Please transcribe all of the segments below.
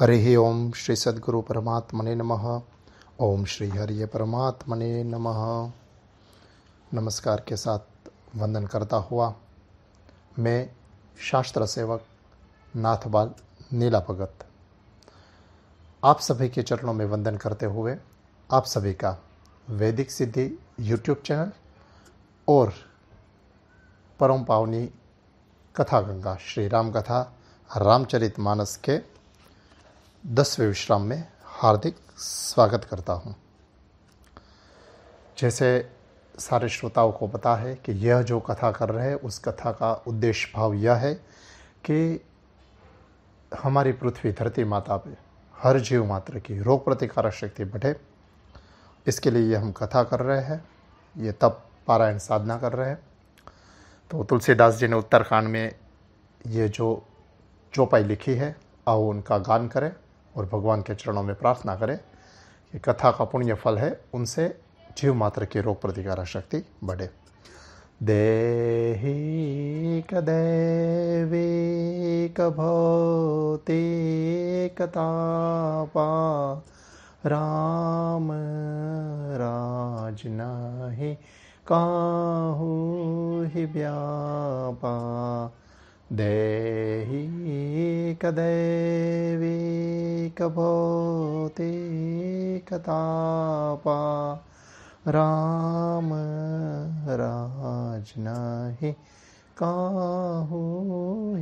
हरि ओम श्री सद्गुरु परमात्मने नमः ओम श्री हरि परमात्मने नमः नमस्कार के साथ वंदन करता हुआ मैं शास्त्र सेवक नाथबाल नीला भगत आप सभी के चरणों में वंदन करते हुए आप सभी का वैदिक सिद्धि यूट्यूब चैनल और परम पावनी कथा गंगा श्री राम कथा रामचरित मानस के दसवें विश्राम में हार्दिक स्वागत करता हूँ जैसे सारे श्रोताओं को पता है कि यह जो कथा कर रहे हैं उस कथा का उद्देश्य भाव यह है कि हमारी पृथ्वी धरती माता पे हर जीव मात्र की रोग प्रतिकारक शक्ति बढ़े इसके लिए हम कथा कर रहे हैं ये तप पारायण साधना कर रहे हैं तो तुलसीदास जी ने उत्तरकांड में ये जो चौपाई लिखी है आओ उनका गान करें और भगवान के चरणों में प्रार्थना करें कि कथा का पुण्य फल है उनसे जीव मात्र की रोग प्रतिकार शक्ति बढ़े देहि कदेवी कभोति कतापा राम राज नाही काहू ही व्यापा देहि कदेवी कभो कतापा राम राज नहि काहु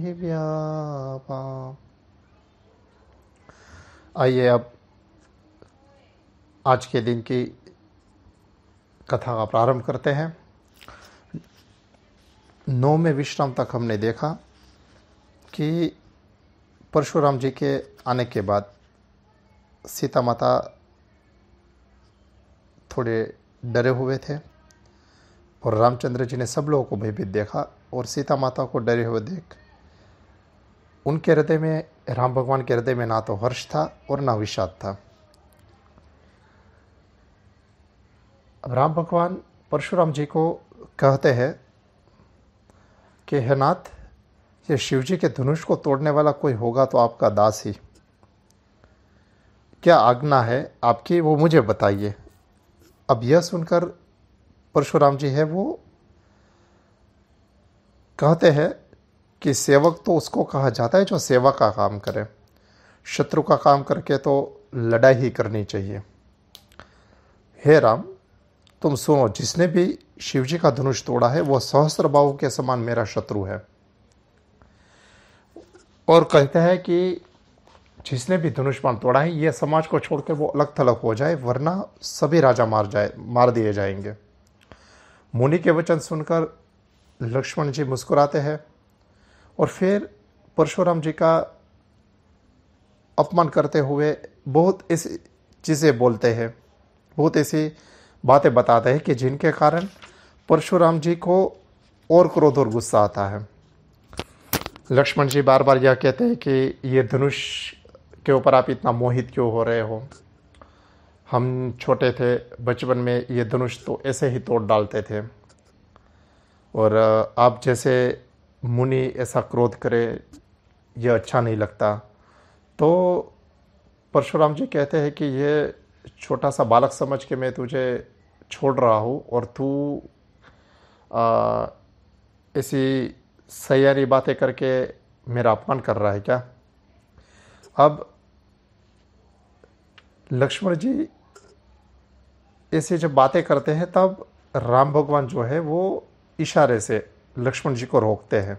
हि व्यापा आइए अब आज के दिन की कथा का प्रारंभ करते हैं नौ में विश्राम तक हमने देखा कि परशुराम जी के आने के बाद सीता माता थोड़े डरे हुए थे और रामचंद्र जी ने सब लोगों को भयभीत देखा और सीता माता को डरे हुए देख उनके हृदय में राम भगवान के हृदय में ना तो हर्ष था और ना विषाद था अब राम भगवान परशुराम जी को कहते हैं कि हे नाथ ये शिव जी के धनुष को तोड़ने वाला कोई होगा तो आपका दास ही क्या आज्ञा है आपकी वो मुझे बताइए अब यह सुनकर परशुराम जी है वो कहते हैं कि सेवक तो उसको कहा जाता है जो सेवा का काम करे शत्रु का काम करके तो लड़ाई ही करनी चाहिए हे राम तुम सुनो जिसने भी शिवजी का धनुष तोड़ा है वह सहस्त्र बाहु के समान मेरा शत्रु है और कहते हैं कि जिसने भी बाण तोड़ा है ये समाज को छोड़कर वो अलग थलग हो जाए वरना सभी राजा मार जाए मार दिए जाएंगे मुनि के वचन सुनकर लक्ष्मण जी मुस्कुराते हैं और फिर परशुराम जी का अपमान करते हुए बहुत ऐसी चीज़ें बोलते हैं बहुत ऐसी बातें बताते हैं कि जिनके कारण परशुराम जी को और क्रोध और गुस्सा आता है लक्ष्मण जी बार बार यह कहते हैं कि ये धनुष के ऊपर आप इतना मोहित क्यों हो रहे हो हम छोटे थे बचपन में ये धनुष तो ऐसे ही तोड़ डालते थे और आप जैसे मुनि ऐसा क्रोध करे यह अच्छा नहीं लगता तो परशुराम जी कहते हैं कि ये छोटा सा बालक समझ के मैं तुझे छोड़ रहा हूँ और तू ऐसी सयारी बातें करके मेरा अपमान कर रहा है क्या अब लक्ष्मण जी ऐसे जब बातें करते हैं तब राम भगवान जो है वो इशारे से लक्ष्मण जी को रोकते हैं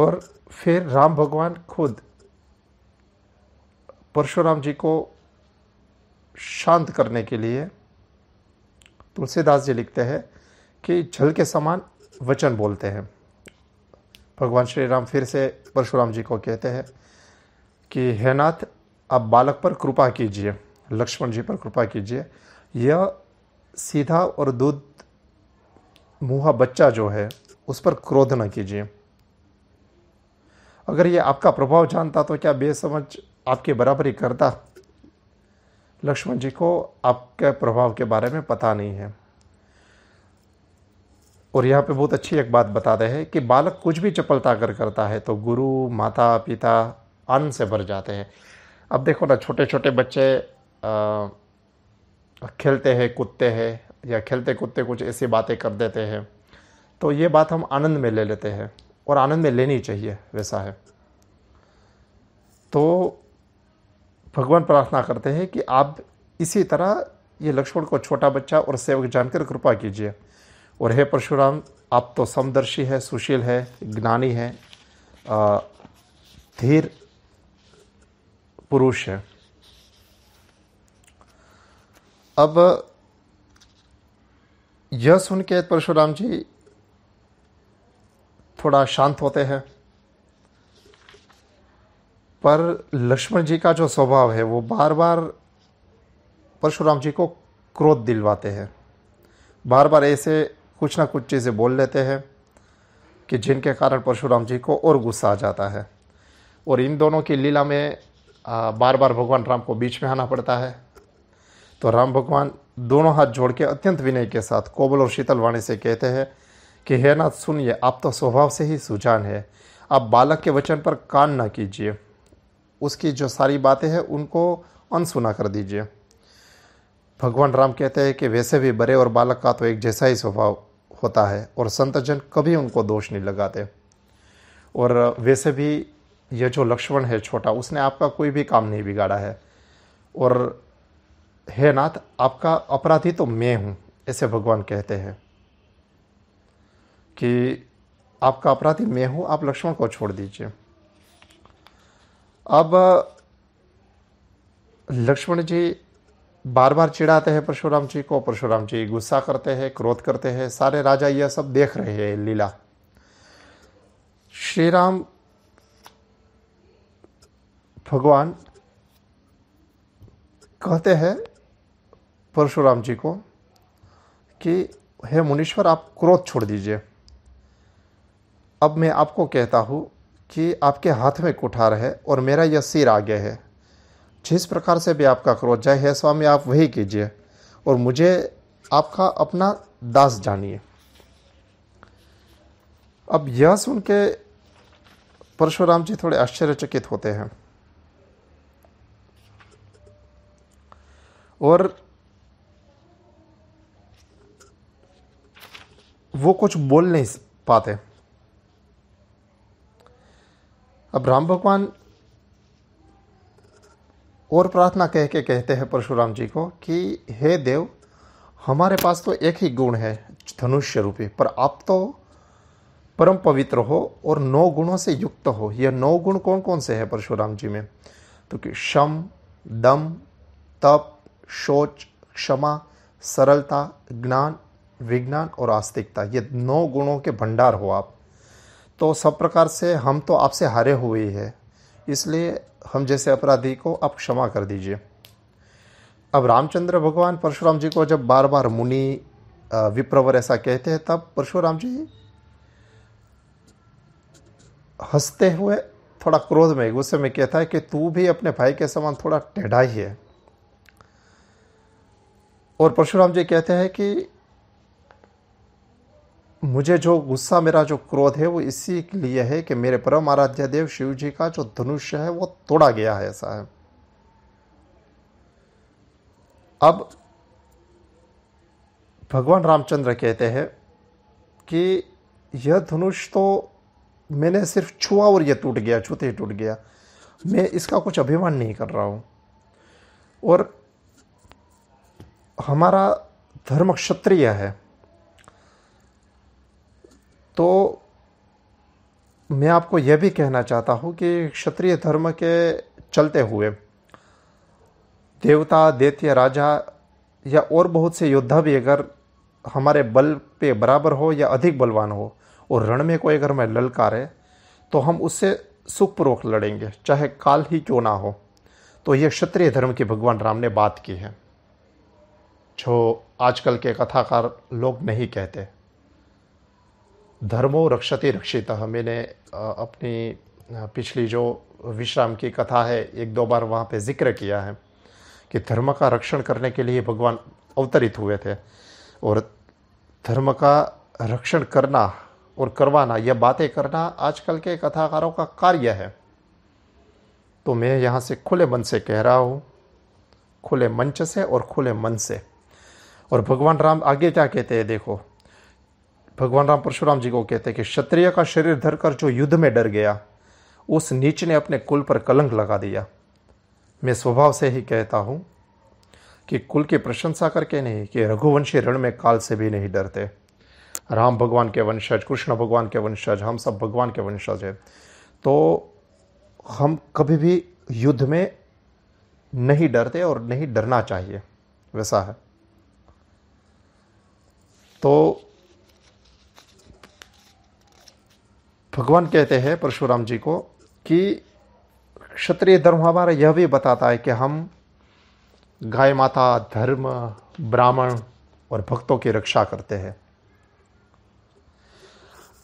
और फिर राम भगवान खुद परशुराम जी को शांत करने के लिए तुलसीदास जी लिखते हैं कि जल के समान वचन बोलते हैं भगवान श्री राम फिर से परशुराम जी को कहते हैं कि हे नाथ आप बालक पर कृपा कीजिए लक्ष्मण जी पर कृपा कीजिए यह सीधा और दूध मुहा बच्चा जो है उस पर क्रोध न कीजिए अगर ये आपका प्रभाव जानता तो क्या बेसमझ आपके बराबरी करता लक्ष्मण जी को आपके प्रभाव के बारे में पता नहीं है और यहाँ पे बहुत अच्छी एक बात बताते हैं कि बालक कुछ भी चपलता कर करता है तो गुरु माता पिता अन्न से भर जाते हैं अब देखो ना छोटे छोटे बच्चे आ, खेलते हैं कुत्ते हैं या खेलते कूदते कुछ ऐसी बातें कर देते हैं तो ये बात हम आनंद में ले लेते हैं और आनंद में लेनी चाहिए वैसा है तो भगवान प्रार्थना करते हैं कि आप इसी तरह ये लक्ष्मण को छोटा बच्चा और सेवक जानकर कृपा कीजिए और हे परशुराम आप तो समदर्शी है सुशील है ज्ञानी है धीर पुरुष है अब यह सुन के परशुराम जी थोड़ा शांत होते हैं पर लक्ष्मण जी का जो स्वभाव है वो बार बार परशुराम जी को क्रोध दिलवाते हैं बार बार ऐसे कुछ ना कुछ चीज़ें बोल लेते हैं कि जिनके कारण परशुराम जी को और गुस्सा आ जाता है और इन दोनों की लीला में बार बार भगवान राम को बीच में आना पड़ता है तो राम भगवान दोनों हाथ जोड़ के अत्यंत विनय के साथ कोबल और शीतल वाणी से कहते हैं कि हे नाथ सुनिए आप तो स्वभाव से ही सुजान है आप बालक के वचन पर कान ना कीजिए उसकी जो सारी बातें हैं उनको अनसुना कर दीजिए भगवान राम कहते हैं कि वैसे भी बड़े और बालक का तो एक जैसा ही स्वभाव होता है और संतजन कभी उनको दोष नहीं लगाते और वैसे भी ये जो लक्ष्मण है छोटा उसने आपका कोई भी काम नहीं बिगाड़ा है और हे नाथ आपका अपराधी तो मैं हूँ ऐसे भगवान कहते हैं कि आपका अपराधी मैं हूँ आप लक्ष्मण को छोड़ दीजिए अब लक्ष्मण जी बार बार चिढ़ाते हैं परशुराम जी को परशुराम जी गुस्सा करते हैं क्रोध करते हैं सारे राजा यह सब देख रहे हैं लीला श्री राम भगवान कहते हैं परशुराम जी को कि हे मुनीश्वर आप क्रोध छोड़ दीजिए अब मैं आपको कहता हूँ कि आपके हाथ में कुठार है और मेरा यह सिर आगे है जिस प्रकार से भी आपका क्रोध जाए है स्वामी आप वही कीजिए और मुझे आपका अपना दास जानिए अब यह सुन के परशुराम जी थोड़े आश्चर्यचकित होते हैं और वो कुछ बोल नहीं पाते अब राम भगवान और प्रार्थना कह के कहते हैं परशुराम जी को कि हे देव हमारे पास तो एक ही गुण है धनुष्य रूपी पर आप तो परम पवित्र हो और नौ गुणों से युक्त हो यह नौ गुण कौन कौन से है परशुराम जी में तो कि शम दम तप शौच क्षमा सरलता ज्ञान विज्ञान और आस्तिकता ये नौ गुणों के भंडार हो आप तो सब प्रकार से हम तो आपसे हारे हुए हैं इसलिए हम जैसे अपराधी को आप क्षमा कर दीजिए अब रामचंद्र भगवान परशुराम जी को जब बार बार मुनि विप्रवर ऐसा कहते हैं तब परशुराम जी हंसते हुए थोड़ा क्रोध में गुस्से में कहता है कि तू भी अपने भाई के समान थोड़ा टेढ़ा ही है और परशुराम जी कहते हैं कि मुझे जो गुस्सा मेरा जो क्रोध है वो इसी लिए है कि मेरे परम आराध्य देव शिव जी का जो धनुष है वो तोड़ा गया है ऐसा है अब भगवान रामचंद्र कहते हैं कि यह धनुष तो मैंने सिर्फ छुआ और यह टूट गया छूते ही टूट गया मैं इसका कुछ अभिमान नहीं कर रहा हूँ और हमारा धर्म क्षत्रिय है तो मैं आपको यह भी कहना चाहता हूँ कि क्षत्रिय धर्म के चलते हुए देवता देत्य राजा या और बहुत से योद्धा भी अगर हमारे बल पे बराबर हो या अधिक बलवान हो और रण में कोई अगर मैं है तो हम उससे सुखपूर्वक लड़ेंगे चाहे काल ही क्यों ना हो तो यह क्षत्रिय धर्म की भगवान राम ने बात की है जो आजकल के कथाकार लोग नहीं कहते धर्मो रक्षति रक्षित मैंने अपनी पिछली जो विश्राम की कथा है एक दो बार वहाँ पे जिक्र किया है कि धर्म का रक्षण करने के लिए भगवान अवतरित हुए थे और धर्म का रक्षण करना और करवाना यह बातें करना आजकल के कथाकारों का कार्य है तो मैं यहाँ से खुले मन से कह रहा हूँ खुले मंच से और खुले मन से और भगवान राम आगे क्या कहते हैं देखो भगवान राम परशुराम जी को कहते हैं कि क्षत्रिय का शरीर धरकर जो युद्ध में डर गया उस नीच ने अपने कुल पर कलंक लगा दिया मैं स्वभाव से ही कहता हूँ कि कुल की प्रशंसा करके नहीं कि रघुवंशी रण में काल से भी नहीं डरते राम भगवान के वंशज कृष्ण भगवान के वंशज हम सब भगवान के वंशज हैं तो हम कभी भी युद्ध में नहीं डरते और नहीं डरना चाहिए वैसा है तो भगवान कहते हैं परशुराम जी को कि क्षत्रिय धर्म हमारा यह भी बताता है कि हम गाय माता धर्म ब्राह्मण और भक्तों की रक्षा करते हैं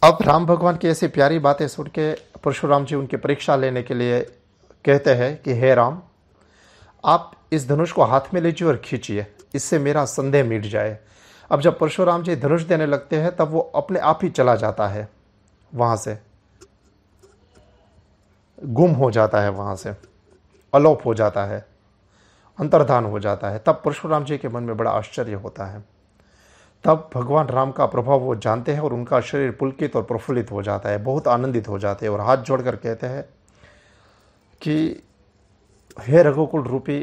अब राम भगवान की ऐसी प्यारी बातें सुन के परशुराम जी उनकी परीक्षा लेने के लिए कहते हैं कि हे राम आप इस धनुष को हाथ में लीजिए और खींचिए इससे मेरा संदेह मिट जाए अब जब परशुराम जी धनुष देने लगते हैं तब वो अपने आप ही चला जाता है वहां से गुम हो जाता है वहां से अलोप हो जाता है अंतर्धान हो जाता है तब परशुराम जी के मन में बड़ा आश्चर्य होता है तब भगवान राम का प्रभाव वो जानते हैं और उनका शरीर पुलकित और प्रफुल्लित हो जाता है बहुत आनंदित हो जाते हैं और हाथ जोड़कर कहते हैं कि हे रघुकुल रूपी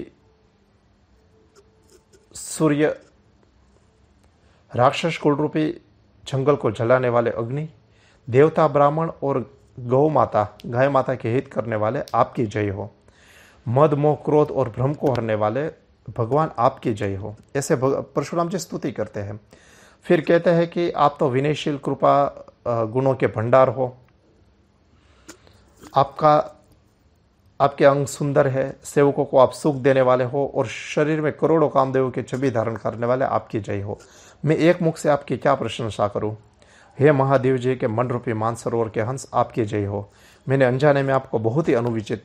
सूर्य राक्षस कुल रूपी जंगल को जलाने वाले अग्नि देवता ब्राह्मण और गौ माता गाय माता के हित करने वाले आपकी जय हो मद मोह क्रोध और भ्रम को हरने वाले भगवान आपकी जय हो ऐसे परशुराम जी स्तुति करते हैं फिर कहते हैं कि आप तो विनयशील कृपा गुणों के भंडार हो आपका आपके अंग सुंदर है सेवकों को आप सुख देने वाले हो और शरीर में करोड़ों कामदेवों की छवि धारण करने वाले आपकी जय हो मैं एक मुख से आपकी क्या प्रशंसा करूं हे महादेव जी के मन रूपी मानसरोवर के हंस आपके जय हो मैंने अनजाने में आपको बहुत ही अनुचित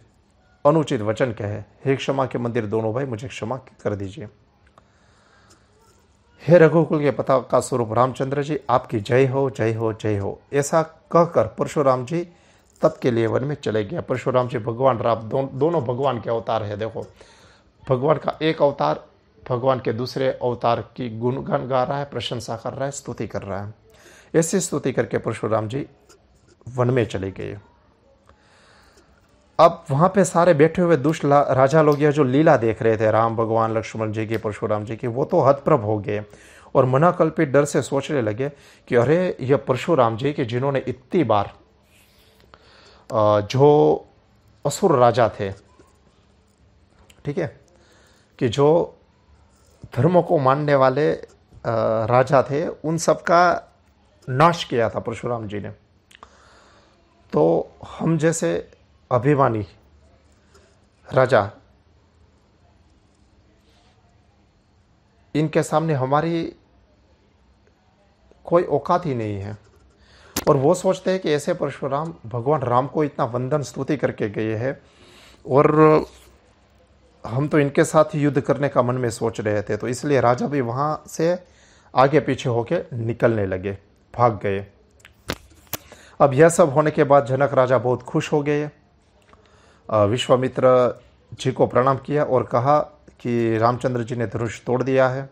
अनुचित वचन कहे हे क्षमा के मंदिर दोनों भाई मुझे क्षमा कर दीजिए हे रघुकुल के पता का स्वरूप रामचंद्र जी आपकी जय हो जय हो जय हो ऐसा कहकर परशुराम जी तप के लिए वन में चले गया परशुराम जी भगवान राम दो, दोनों भगवान के अवतार है देखो भगवान का एक अवतार भगवान के दूसरे अवतार की गुणगान गा रहा है प्रशंसा कर रहा है स्तुति कर रहा है ऐसी स्तुति करके परशुराम जी वन में चले गए अब वहां पे सारे बैठे हुए दुष्ट राजा लोग जो लीला देख रहे थे राम भगवान लक्ष्मण जी की परशुराम जी की वो तो हतप्रभ हो गए और मनाकल्पित डर से सोचने लगे कि अरे ये परशुराम जी के जिन्होंने इतनी बार जो असुर राजा थे ठीक है कि जो धर्म को मानने वाले राजा थे उन सब का नाश किया था परशुराम जी ने तो हम जैसे अभिमानी राजा इनके सामने हमारी कोई औकात ही नहीं है और वो सोचते हैं कि ऐसे परशुराम भगवान राम को इतना वंदन स्तुति करके गए हैं और हम तो इनके साथ ही युद्ध करने का मन में सोच रहे थे तो इसलिए राजा भी वहाँ से आगे पीछे होके निकलने लगे भाग गए अब यह सब होने के बाद जनक राजा बहुत खुश हो गए विश्वामित्र जी को प्रणाम किया और कहा कि रामचंद्र जी ने धनुष तोड़ दिया है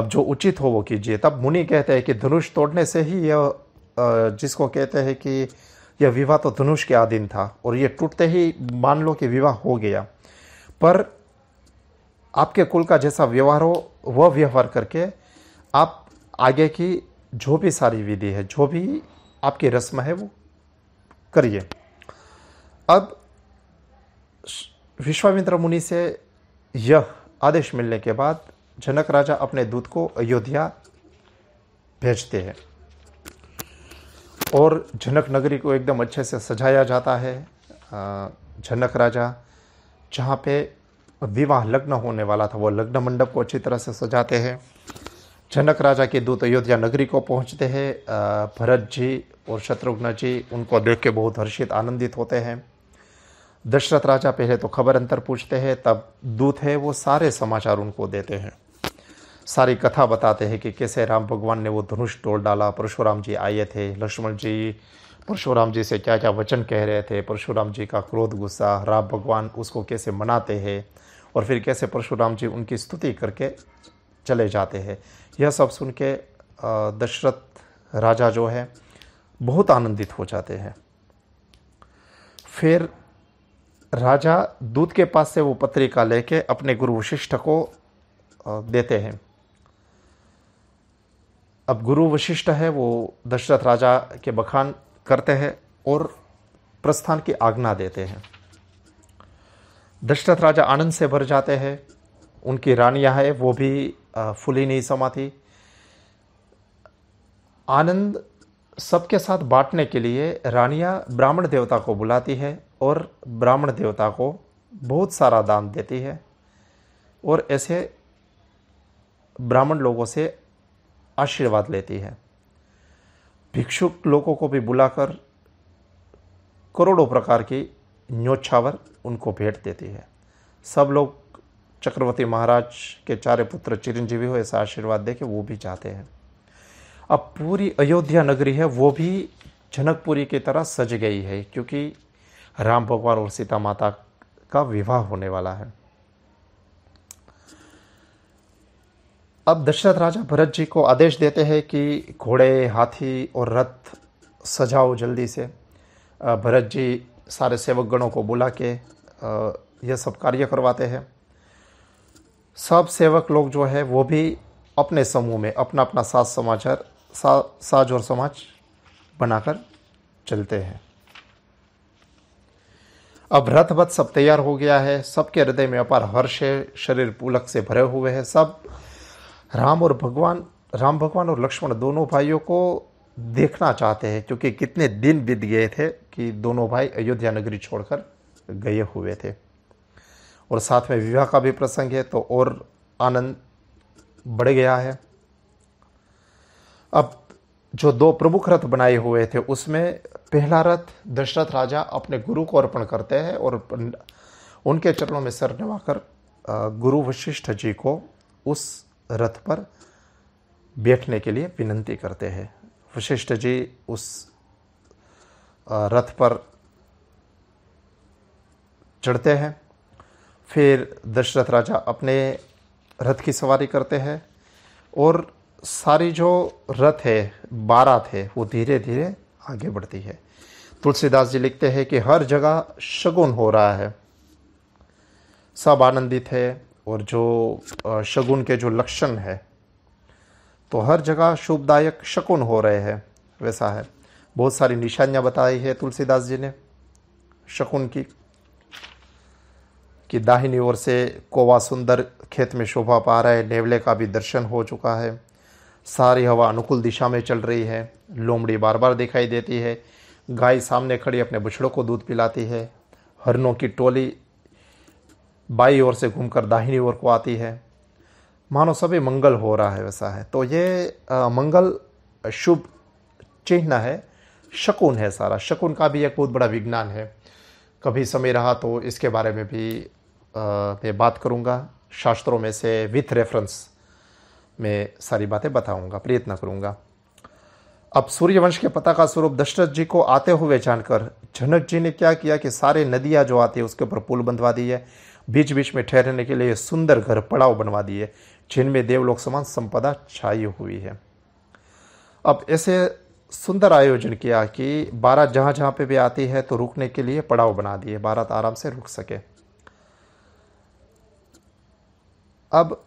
अब जो उचित हो वो कीजिए तब मुनि कहते हैं कि धनुष तोड़ने से ही यह जिसको कहते हैं कि यह विवाह तो धनुष के आधीन था और ये टूटते ही मान लो कि विवाह हो गया पर आपके कुल का जैसा व्यवहार हो वह व्यवहार करके आप आगे की जो भी सारी विधि है जो भी आपकी रस्म है वो करिए अब विश्वामित्र मुनि से यह आदेश मिलने के बाद जनक राजा अपने दूत को अयोध्या भेजते हैं और जनक नगरी को एकदम अच्छे से सजाया जाता है जनक राजा जहाँ पे विवाह लग्न होने वाला था वो लग्न मंडप को अच्छी तरह से सजाते हैं जनक राजा के दूत अयोध्या नगरी को पहुँचते हैं भरत जी और शत्रुघ्न जी उनको देख के बहुत हर्षित आनंदित होते हैं दशरथ राजा पहले तो खबर अंतर पूछते हैं तब दूत है वो सारे समाचार उनको देते हैं सारी कथा बताते हैं कि कैसे राम भगवान ने वो धनुष तोड़ डाला परशुराम जी आए थे लक्ष्मण जी परशुराम जी से क्या क्या वचन कह रहे थे परशुराम जी का क्रोध गुस्सा राम भगवान उसको कैसे मनाते हैं और फिर कैसे परशुराम जी उनकी स्तुति करके चले जाते हैं यह सब सुन के दशरथ राजा जो है बहुत आनंदित हो जाते हैं फिर राजा दूध के पास से वो पत्रिका लेके अपने गुरु वशिष्ठ को देते हैं अब गुरु वशिष्ठ है वो दशरथ राजा के बखान करते हैं और प्रस्थान की आज्ञा देते हैं दशरथ राजा आनंद से भर जाते हैं उनकी रानियां है वो भी फुली नहीं समाती आनंद सबके साथ बांटने के लिए रानियां ब्राह्मण देवता को बुलाती है और ब्राह्मण देवता को बहुत सारा दान देती है और ऐसे ब्राह्मण लोगों से आशीर्वाद लेती है भिक्षुक लोगों को भी बुलाकर करोड़ों प्रकार की न्योछावर उनको भेंट देती है सब लोग चक्रवर्ती महाराज के चारे पुत्र चिरंजीवी हो ऐसा आशीर्वाद दे के वो भी जाते हैं अब पूरी अयोध्या नगरी है वो भी जनकपुरी की तरह सज गई है क्योंकि राम भगवान और सीता माता का विवाह होने वाला है अब दशरथ राजा भरत जी को आदेश देते हैं कि घोड़े हाथी और रथ सजाओ जल्दी से भरत जी सारे सेवक गणों को बुला के यह सब कार्य करवाते हैं सब सेवक लोग जो है वो भी अपने समूह में अपना अपना साज समाचार सा, साज और समाज बनाकर चलते हैं अब रथ बथ सब तैयार हो गया है सबके हृदय में अपार हर्ष है शरीर पुलक से भरे हुए हैं सब राम और भगवान राम भगवान और लक्ष्मण दोनों भाइयों को देखना चाहते हैं क्योंकि कितने दिन बीत गए थे कि दोनों भाई अयोध्या नगरी छोड़कर गए हुए थे और साथ में विवाह का भी प्रसंग है तो और आनंद बढ़ गया है अब जो दो प्रमुख रथ बनाए हुए थे उसमें पहला रथ दशरथ राजा अपने गुरु को अर्पण करते हैं और उनके चरणों में सर नवाकर गुरु वशिष्ठ जी को उस रथ पर बैठने के लिए विनंती करते हैं वशिष्ठ जी उस रथ पर चढ़ते हैं फिर दशरथ राजा अपने रथ की सवारी करते हैं और सारी जो रथ है बारात है वो धीरे धीरे आगे बढ़ती है तुलसीदास जी लिखते हैं कि हर जगह शगुन हो रहा है सब आनंदित है और जो शगुन के जो लक्षण है तो हर जगह शुभदायक शकुन हो रहे हैं वैसा है बहुत सारी निशानियाँ बताई है तुलसीदास जी ने शकुन की कि दाहिनी ओर से कोवा सुंदर खेत में शोभा पा रहा है नेवले का भी दर्शन हो चुका है सारी हवा अनुकूल दिशा में चल रही है लोमड़ी बार बार दिखाई देती है गाय सामने खड़ी अपने बछड़ों को दूध पिलाती है हरनों की टोली बाई ओर से घूमकर दाहिनी ओर को आती है मानो सभी मंगल हो रहा है वैसा है तो ये आ, मंगल शुभ चिन्ह है शकुन है सारा शकुन का भी एक बहुत बड़ा विज्ञान है कभी समय रहा तो इसके बारे में भी आ, मैं बात करूँगा शास्त्रों में से विथ रेफरेंस में सारी बातें बताऊँगा प्रयत्न करूँगा अब सूर्यवंश के पता का स्वरूप दशरथ जी को आते हुए जानकर जनक जी ने क्या किया कि सारे नदियाँ जो आती है उसके ऊपर पुल बंधवा दी है बीच बीच में ठहरने के लिए सुंदर घर पड़ाव बनवा दिए जिनमें देवलोक समान संपदा छाई हुई है अब ऐसे सुंदर आयोजन किया कि बारात जहां जहां पे भी आती है तो रुकने के लिए पड़ाव बना दिए बारात आराम से रुक सके अब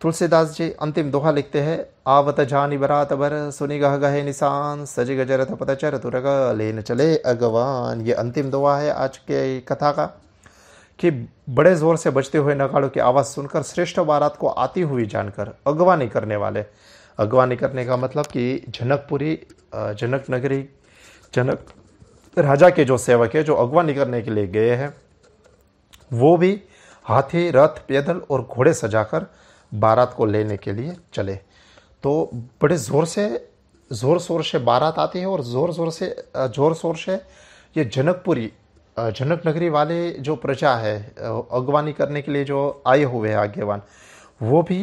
तुलसीदास जी अंतिम दोहा लिखते हैं आवत जानी बरात बर सुनी गह गहे निशान सज गजरथ तुरग लेन चले अगवान ये अंतिम दोहा है आज के कथा का कि बड़े जोर से बजते हुए नगाड़ों की आवाज़ सुनकर श्रेष्ठ बारात को आती हुई जानकर अगवानी करने वाले अगवानी करने का मतलब कि जनकपुरी जनक नगरी जनक राजा के जो सेवक है जो अगवानी करने के लिए गए हैं वो भी हाथी रथ पैदल और घोड़े सजाकर बारात को लेने के लिए चले तो बड़े ज़ोर से ज़ोर शोर से बारात आती है और ज़ोर ज़ोर से ज़ोर शोर से ये जनकपुरी जनक नगरी वाले जो प्रजा है अगवानी करने के लिए जो आए हुए हैं आज्ञावान वो भी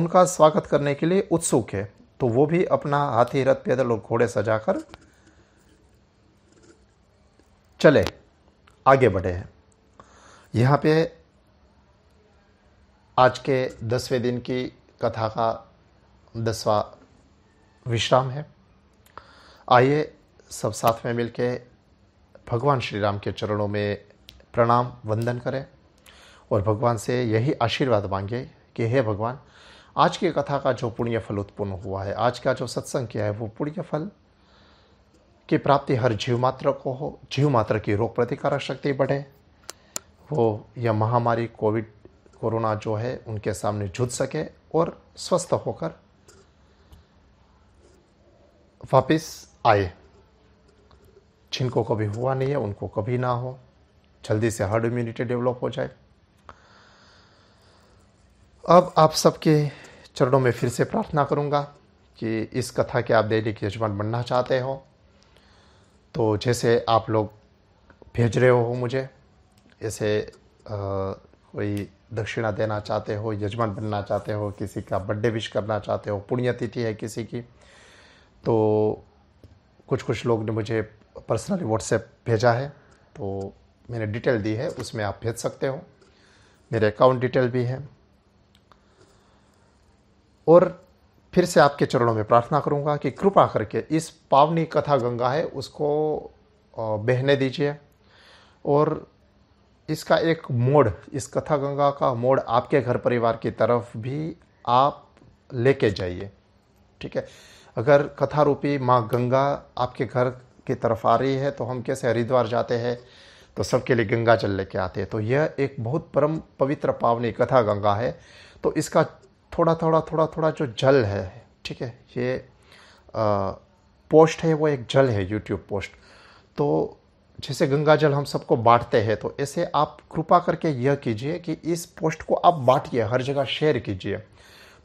उनका स्वागत करने के लिए उत्सुक है तो वो भी अपना हाथी रथ पैदल और घोड़े सजाकर चले आगे बढ़े हैं यहाँ पे आज के दसवें दिन की कथा का दसवा विश्राम है आइए सब साथ में मिलके भगवान श्री राम के चरणों में प्रणाम वंदन करें और भगवान से यही आशीर्वाद मांगे कि हे भगवान आज की कथा का जो पुण्य फल उत्पन्न हुआ है आज का जो सत्संग किया है वो पुण्य फल की प्राप्ति हर जीव मात्र को हो जीव मात्र की रोग प्रतिकारक शक्ति बढ़े वो यह महामारी कोविड कोरोना जो है उनके सामने जूझ सके और स्वस्थ होकर वापस आए जिनको कभी हुआ नहीं है उनको कभी ना हो जल्दी से हर्ड इम्यूनिटी डेवलप हो जाए अब आप सबके चरणों में फिर से प्रार्थना करूंगा कि इस कथा के आप दैनिक यजमान बनना चाहते हो तो जैसे आप लोग भेज रहे हो मुझे ऐसे कोई दक्षिणा देना चाहते हो यजमान बनना चाहते हो किसी का बर्थडे विश करना चाहते हो पुण्यतिथि है किसी की तो कुछ कुछ लोग ने मुझे पर्सनली व्हाट्सएप भेजा है तो मैंने डिटेल दी है उसमें आप भेज सकते हो मेरे अकाउंट डिटेल भी है और फिर से आपके चरणों में प्रार्थना करूंगा कि कृपा करके इस पावनी कथा गंगा है उसको बहने दीजिए और इसका एक मोड़ इस कथा गंगा का मोड़ आपके घर परिवार की तरफ भी आप लेके जाइए ठीक है अगर कथा रूपी माँ गंगा आपके घर की तरफ आ रही है तो हम कैसे हरिद्वार जाते हैं तो सबके लिए गंगा जल लेके आते हैं तो यह एक बहुत परम पवित्र पावनी कथा गंगा है तो इसका थोड़ा थोड़ा थोड़ा थोड़ा जो जल है ठीक है ये आ, पोस्ट है वो एक जल है यूट्यूब पोस्ट तो जैसे गंगा जल हम सबको बांटते हैं तो ऐसे आप कृपा करके यह कीजिए कि इस पोस्ट को आप बांटिए हर जगह शेयर कीजिए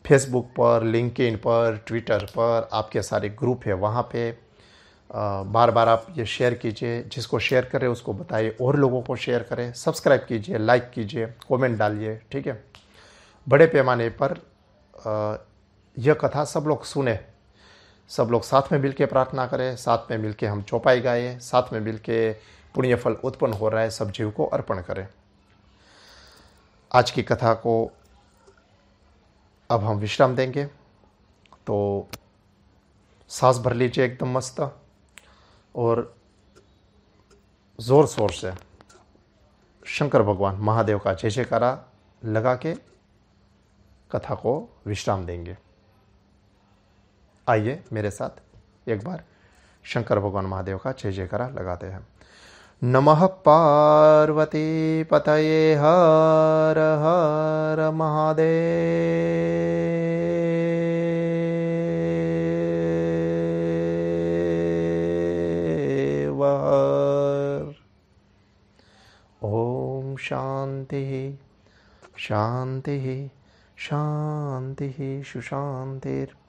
फेसबुक पर लिंक पर ट्विटर पर आपके सारे ग्रुप है वहाँ पे बार बार आप ये शेयर कीजिए जिसको शेयर करें उसको बताइए और लोगों को शेयर करें सब्सक्राइब कीजिए लाइक कीजिए कमेंट डालिए ठीक है बड़े पैमाने पर यह कथा सब लोग सुने सब लोग साथ में मिलके प्रार्थना करें साथ में मिलके हम चौपाई गाएं साथ में मिलके पुण्यफल उत्पन्न हो रहा है सब जीव को अर्पण करें आज की कथा को अब हम विश्राम देंगे तो सांस भर लीजिए एकदम मस्त और ज़ोर शोर से शंकर भगवान महादेव का जय जयकारा लगा के कथा को विश्राम देंगे आइए मेरे साथ एक बार शंकर भगवान महादेव का जय जयकारा लगाते हैं नमः पार्वती पतये हर हर महादेव शांति शांति शांति सुशांतिर्भवतु